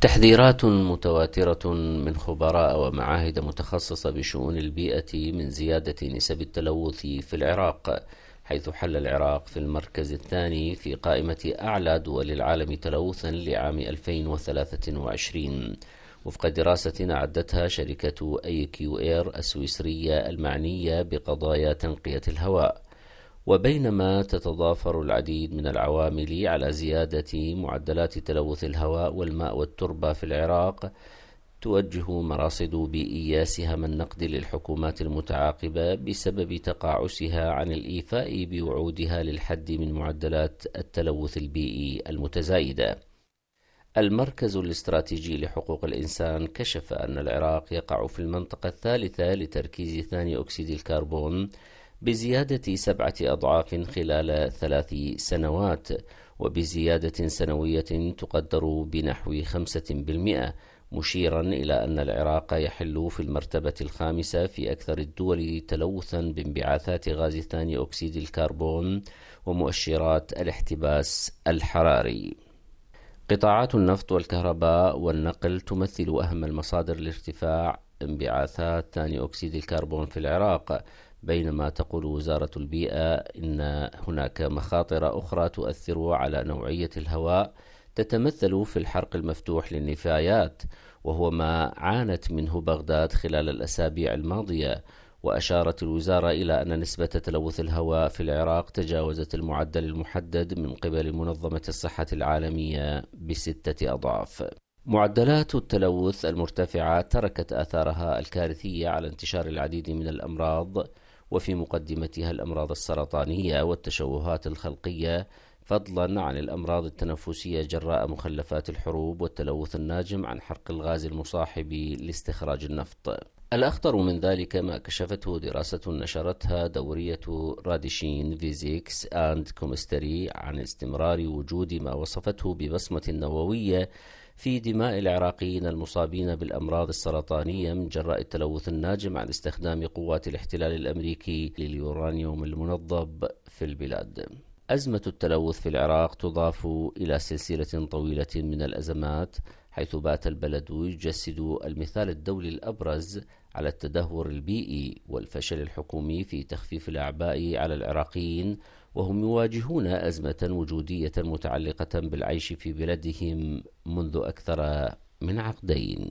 تحذيرات متواترة من خبراء ومعاهد متخصصة بشؤون البيئة من زيادة نسب التلوث في العراق حيث حل العراق في المركز الثاني في قائمة أعلى دول العالم تلوثا لعام 2023 وفق دراسة أعدتها شركة أي كيو إير السويسرية المعنية بقضايا تنقية الهواء وبينما تتضافر العديد من العوامل على زيادة معدلات تلوث الهواء والماء والتربة في العراق توجه مراصد بيئية سهم النقد للحكومات المتعاقبة بسبب تقاعسها عن الإيفاء بوعودها للحد من معدلات التلوث البيئي المتزايدة. المركز الاستراتيجي لحقوق الإنسان كشف أن العراق يقع في المنطقة الثالثة لتركيز ثاني أكسيد الكربون بزيادة سبعة أضعاف خلال ثلاث سنوات وبزيادة سنوية تقدر بنحو خمسة بالمئة مشيرا إلى أن العراق يحل في المرتبة الخامسة في أكثر الدول تلوثا بانبعاثات غاز ثاني أكسيد الكربون ومؤشرات الاحتباس الحراري قطاعات النفط والكهرباء والنقل تمثل أهم المصادر لارتفاع انبعاثات ثاني أكسيد الكربون في العراق بينما تقول وزارة البيئة إن هناك مخاطر أخرى تؤثر على نوعية الهواء تتمثل في الحرق المفتوح للنفايات وهو ما عانت منه بغداد خلال الأسابيع الماضية وأشارت الوزارة إلى أن نسبة تلوث الهواء في العراق تجاوزت المعدل المحدد من قبل منظمة الصحة العالمية بستة أضعاف. معدلات التلوث المرتفعة تركت آثارها الكارثية على انتشار العديد من الأمراض وفي مقدمتها الأمراض السرطانية والتشوهات الخلقية فضلا عن الأمراض التنفسية جراء مخلفات الحروب والتلوث الناجم عن حرق الغاز المصاحب لاستخراج النفط. الأخطر من ذلك ما كشفته دراسة نشرتها دورية راديشين فيزيكس أند كومستري عن استمرار وجود ما وصفته ببصمة نووية في دماء العراقيين المصابين بالأمراض السرطانية من جراء التلوث الناجم عن استخدام قوات الاحتلال الأمريكي لليورانيوم المنضب في البلاد أزمة التلوث في العراق تضاف إلى سلسلة طويلة من الأزمات حيث بات البلد يجسد المثال الدولي الأبرز على التدهور البيئي والفشل الحكومي في تخفيف الأعباء على العراقيين وهم يواجهون أزمة وجودية متعلقة بالعيش في بلدهم منذ أكثر من عقدين